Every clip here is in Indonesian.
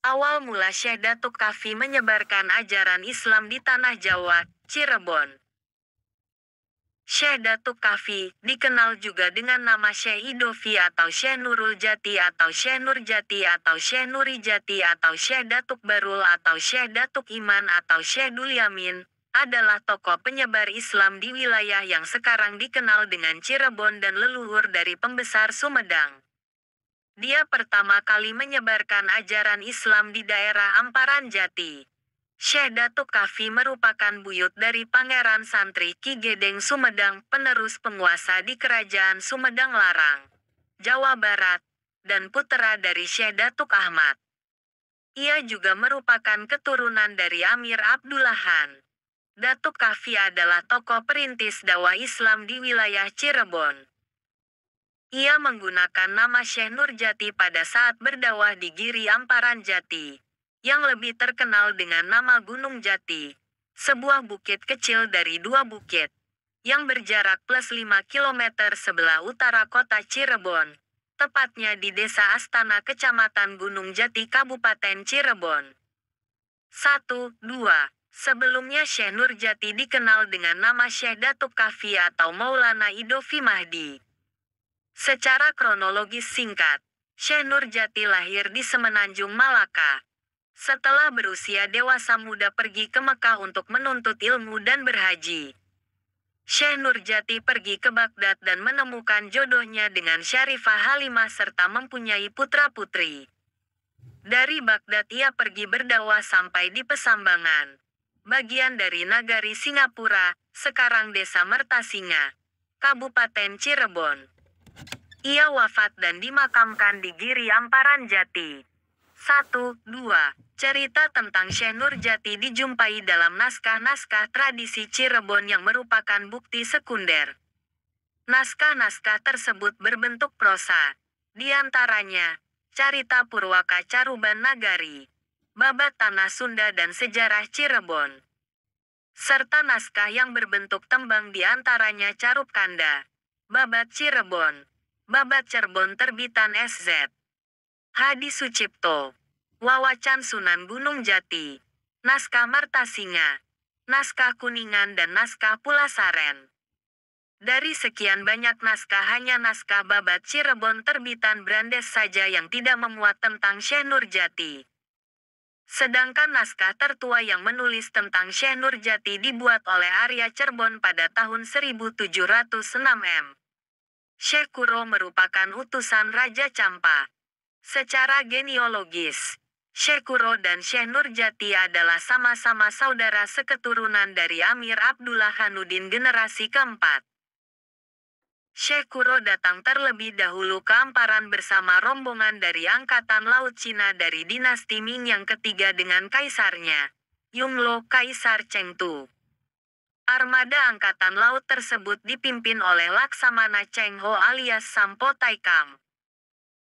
Awal mula Syekh Datuk Kafi menyebarkan ajaran Islam di Tanah Jawa, Cirebon. Syekh Datuk Kafi dikenal juga dengan nama Syekh Idovi atau Syekh Nurul Jati atau Syekh Nur Jati atau Syekh Nuri Jati atau Syekh Datuk Barul atau Syekh Datuk Iman atau Syekh Dulyamin adalah tokoh penyebar Islam di wilayah yang sekarang dikenal dengan Cirebon dan leluhur dari pembesar Sumedang dia pertama kali menyebarkan ajaran Islam di daerah Amparan Jati. Syekh Datuk Kafi merupakan buyut dari Pangeran Santri Ki Gedeng Sumedang, penerus penguasa di Kerajaan Sumedang Larang, Jawa Barat, dan putera dari Syekh Datuk Ahmad. Ia juga merupakan keturunan dari Amir Abdullahan. Datuk Kafi adalah tokoh perintis dakwah Islam di wilayah Cirebon. Ia menggunakan nama Syekh Nurjati pada saat berdawah di Giri Amparan Jati, yang lebih terkenal dengan nama Gunung Jati, sebuah bukit kecil dari dua bukit, yang berjarak plus 5 km sebelah utara kota Cirebon, tepatnya di Desa Astana Kecamatan Gunung Jati Kabupaten Cirebon. 1. 2. Sebelumnya Syekh Nurjati dikenal dengan nama Syekh Datuk Kafi atau Maulana Idofi Mahdi. Secara kronologis singkat, Syekh Nurjati lahir di Semenanjung Malaka. Setelah berusia dewasa muda pergi ke Mekah untuk menuntut ilmu dan berhaji. Syekh Nurjati pergi ke Baghdad dan menemukan jodohnya dengan Syarifah Halimah serta mempunyai putra-putri. Dari Baghdad ia pergi berdakwah sampai di Pesambangan, bagian dari Nagari Singapura, sekarang Desa Mertasinga, Kabupaten Cirebon. Ia wafat dan dimakamkan di Giri Amparan Jati. 1. 2. Cerita tentang Syekh Jati dijumpai dalam naskah-naskah tradisi Cirebon yang merupakan bukti sekunder. Naskah-naskah tersebut berbentuk prosa. Di antaranya, Carita Purwaka Caruban Nagari, Babat Tanah Sunda dan Sejarah Cirebon. Serta naskah yang berbentuk tembang di antaranya Carup Kanda, Babat Cirebon, Babat Cirebon Terbitan SZ. Hadi Sucipto. Wawacan Sunan Gunung Jati. Naskah Martasinga. Naskah Kuningan dan Naskah Pulasaren. Dari sekian banyak naskah hanya naskah babat Cirebon terbitan Brandes saja yang tidak memuat tentang Syekh Nurjati. Sedangkan naskah tertua yang menulis tentang Syekh Nurjati dibuat oleh Arya Cirebon pada tahun 1706 M. Sheikh Kuro merupakan utusan Raja Campa. Secara genealogis, Sheikh Kuro dan Sheikh Nurjati adalah sama-sama saudara seketurunan dari Amir Abdullah Hanuddin generasi keempat. Sheikh Kuro datang terlebih dahulu ke Amparan bersama rombongan dari Angkatan Laut Cina dari dinasti Ming yang ketiga dengan kaisarnya, Yunglo Kaisar Chengtu. Armada Angkatan Laut tersebut dipimpin oleh Laksamana Cheng Ho alias Sampo Taikang.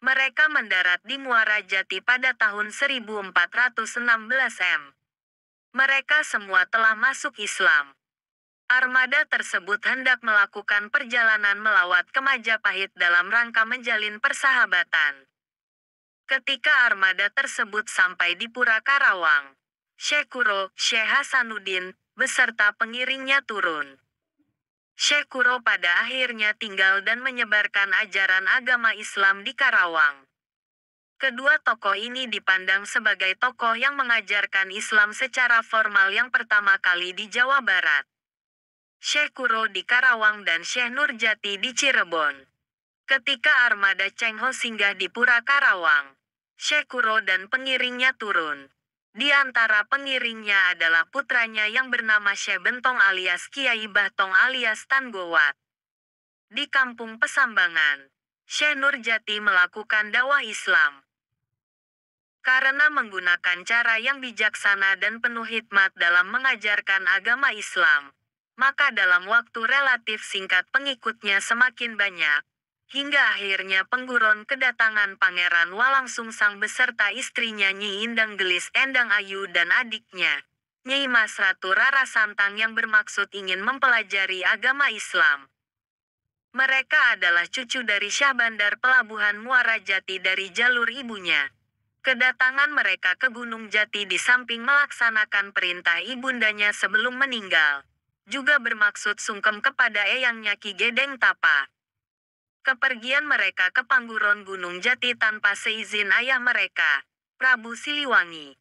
Mereka mendarat di Muara Jati pada tahun 1416 M. Mereka semua telah masuk Islam. Armada tersebut hendak melakukan perjalanan melawat ke Majapahit dalam rangka menjalin persahabatan. Ketika armada tersebut sampai di Pura Karawang, Syekh Syekh Hasanuddin, beserta pengiringnya turun. Sheikh Kuro pada akhirnya tinggal dan menyebarkan ajaran agama Islam di Karawang. Kedua tokoh ini dipandang sebagai tokoh yang mengajarkan Islam secara formal yang pertama kali di Jawa Barat. Sheikh Kuro di Karawang dan Sheikh Nurjati di Cirebon. Ketika armada Cheng Ho singgah di Pura Karawang, Sheikh Kuro dan pengiringnya turun. Di antara pengiringnya adalah putranya yang bernama Syebentong alias Kiai Bahtong alias Tan Gowat. Di kampung Pesambangan, Syekh Nurjati melakukan dakwah Islam. Karena menggunakan cara yang bijaksana dan penuh hikmat dalam mengajarkan agama Islam, maka dalam waktu relatif singkat pengikutnya semakin banyak hingga akhirnya pengguron kedatangan Pangeran Walang Sungsang beserta istrinya Nyi Indang Gelis Endang Ayu dan adiknya, Nyai Mas Ratu Rara Santang yang bermaksud ingin mempelajari agama Islam. Mereka adalah cucu dari Syah Bandar Pelabuhan Muara Jati dari jalur ibunya. Kedatangan mereka ke Gunung Jati di samping melaksanakan perintah ibundanya sebelum meninggal. Juga bermaksud sungkem kepada eyangnya Ki Gedeng Tapa. Kepergian mereka ke Pangguron Gunung Jati tanpa seizin ayah mereka, Prabu Siliwangi.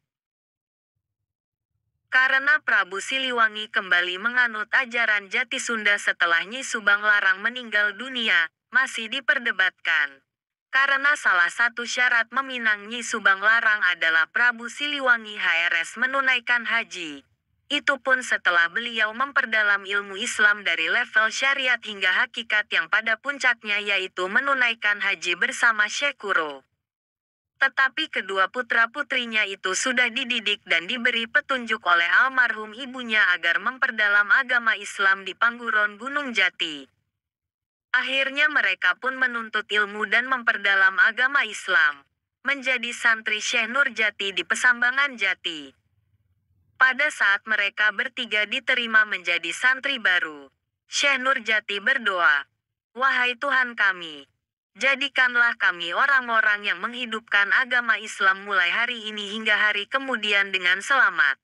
Karena Prabu Siliwangi kembali menganut ajaran Jati Sunda setelah Nyi Subang Larang meninggal dunia, masih diperdebatkan. Karena salah satu syarat meminang Nyi Subang Larang adalah Prabu Siliwangi HRS menunaikan haji. Itu pun setelah beliau memperdalam ilmu Islam dari level syariat hingga hakikat yang pada puncaknya yaitu menunaikan haji bersama Sheikh Kuro. Tetapi kedua putra-putrinya itu sudah dididik dan diberi petunjuk oleh almarhum ibunya agar memperdalam agama Islam di Pangguron Gunung Jati. Akhirnya mereka pun menuntut ilmu dan memperdalam agama Islam. Menjadi santri Syekh Nur Jati di Pesambangan Jati. Pada saat mereka bertiga diterima menjadi santri baru, Syekh Nurjati berdoa, Wahai Tuhan kami, jadikanlah kami orang-orang yang menghidupkan agama Islam mulai hari ini hingga hari kemudian dengan selamat.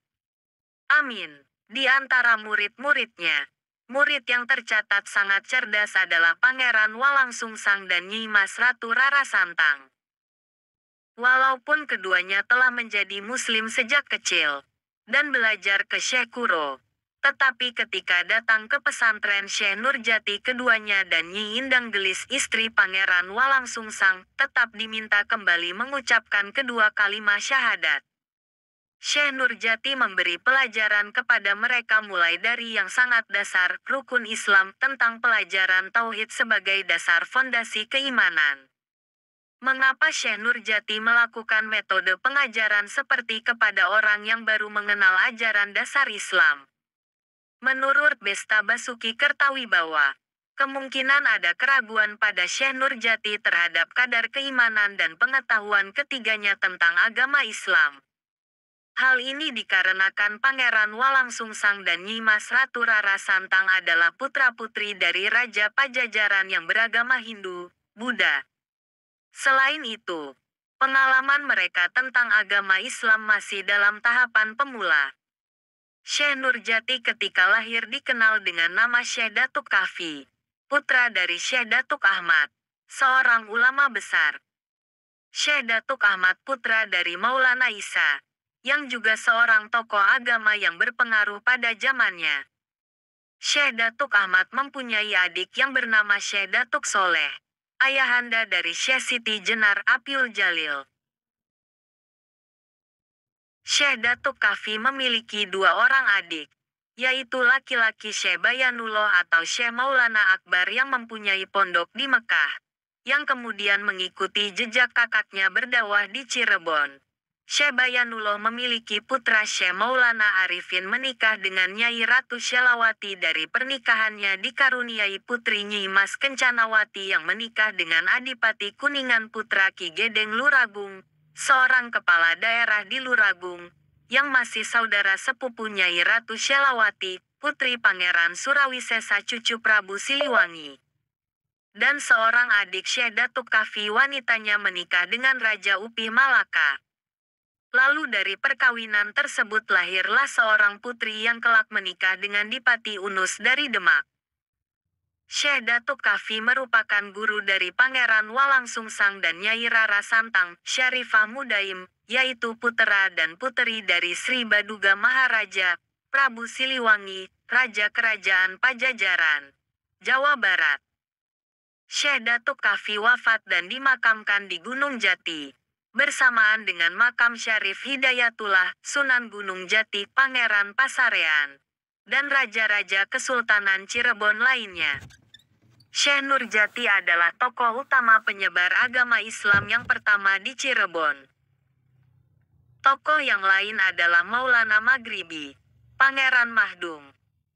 Amin. Di antara murid-muridnya, murid yang tercatat sangat cerdas adalah Pangeran Walang Sungsang dan Nyimas Ratu Rara Santang. Walaupun keduanya telah menjadi muslim sejak kecil, dan belajar ke Syekh Kuro. Tetapi ketika datang ke pesantren Syekh Nurjati keduanya dan Nyi Indang Gelis istri Pangeran Walang Sungsang tetap diminta kembali mengucapkan kedua kalimat syahadat. Syekh Nurjati memberi pelajaran kepada mereka mulai dari yang sangat dasar rukun Islam tentang pelajaran tauhid sebagai dasar fondasi keimanan. Mengapa Syekh Nurjati melakukan metode pengajaran seperti kepada orang yang baru mengenal ajaran dasar Islam? Menurut Besta Basuki Kertawibawa, kemungkinan ada keraguan pada Syekh Nurjati terhadap kadar keimanan dan pengetahuan ketiganya tentang agama Islam. Hal ini dikarenakan Pangeran Walang Sungsang dan Nyimas Ratu Rara Santang adalah putra-putri dari Raja Pajajaran yang beragama Hindu, Buddha, Selain itu, pengalaman mereka tentang agama Islam masih dalam tahapan pemula. Syekh Nurjati ketika lahir dikenal dengan nama Syekh Datuk Kafi, putra dari Syekh Datuk Ahmad, seorang ulama besar. Syekh Datuk Ahmad putra dari Maulana Isa, yang juga seorang tokoh agama yang berpengaruh pada zamannya. Syekh Datuk Ahmad mempunyai adik yang bernama Syekh Datuk Soleh ayahanda dari Syekh Siti Jenar Apiul Jalil. Syekh Datuk Kafi memiliki dua orang adik, yaitu laki-laki Syekh Bayanullah atau Syekh Maulana Akbar yang mempunyai pondok di Mekah, yang kemudian mengikuti jejak kakaknya berdawah di Cirebon. Syebayanullah memiliki putra Syekh Maulana Arifin menikah dengan Nyai Ratu Syelawati dari pernikahannya dikaruniai putri Nyi Mas Kencanawati yang menikah dengan Adipati Kuningan putra Ki Gedeng Luragung, seorang kepala daerah di Luragung, yang masih saudara sepupu Nyai Ratu Syelawati, putri Pangeran Surawisesa cucu Prabu Siliwangi dan seorang adik Syekh Datuk Kafi wanitanya menikah dengan Raja Upi Malaka. Lalu dari perkawinan tersebut lahirlah seorang putri yang kelak menikah dengan Dipati Unus dari Demak. Syekh Datuk Kafi merupakan guru dari Pangeran Walang Sungsang dan Nyai Rara Santang, Syarifah Mudaim, yaitu putera dan puteri dari Sri Baduga Maharaja, Prabu Siliwangi, Raja Kerajaan Pajajaran, Jawa Barat. Syekh Datuk Kafi wafat dan dimakamkan di Gunung Jati bersamaan dengan makam Syarif Hidayatullah, Sunan Gunung Jati, Pangeran Pasarean, dan raja-raja Kesultanan Cirebon lainnya. Syekh Nurjati adalah tokoh utama penyebar agama Islam yang pertama di Cirebon. Tokoh yang lain adalah Maulana Maghribi, Pangeran Mahdum,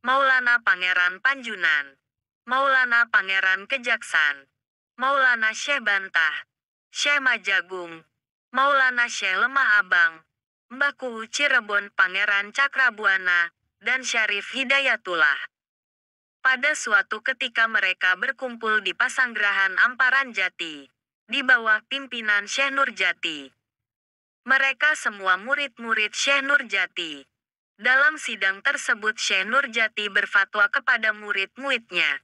Maulana Pangeran Panjunan, Maulana Pangeran Kejaksan, Maulana Syekh Bantah, Syekh Majagung, Maulana Syekh Lemah Abang, Mbaku Cirebon Pangeran Cakrabuana, dan Syarif Hidayatullah. Pada suatu ketika mereka berkumpul di Pasanggerahan Amparan Jati, di bawah pimpinan Syekh Jati. Mereka semua murid-murid Syekh Jati. Dalam sidang tersebut Syekh Jati berfatwa kepada murid-muridnya.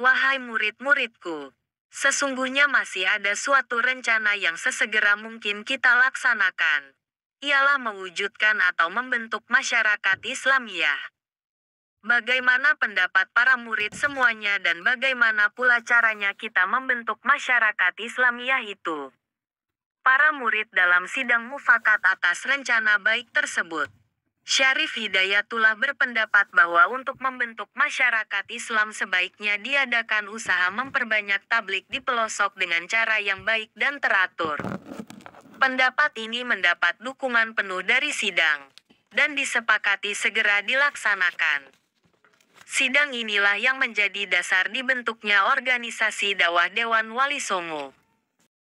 Wahai murid-muridku, Sesungguhnya masih ada suatu rencana yang sesegera mungkin kita laksanakan. Ialah mewujudkan atau membentuk masyarakat Islamiyah. Bagaimana pendapat para murid semuanya dan bagaimana pula caranya kita membentuk masyarakat Islamiyah itu? Para murid dalam sidang mufakat atas rencana baik tersebut. Syarif Hidayatullah berpendapat bahwa untuk membentuk masyarakat Islam sebaiknya diadakan usaha memperbanyak tablik di pelosok dengan cara yang baik dan teratur. Pendapat ini mendapat dukungan penuh dari sidang dan disepakati segera dilaksanakan. Sidang inilah yang menjadi dasar dibentuknya organisasi dakwah Dewan Wali Songo.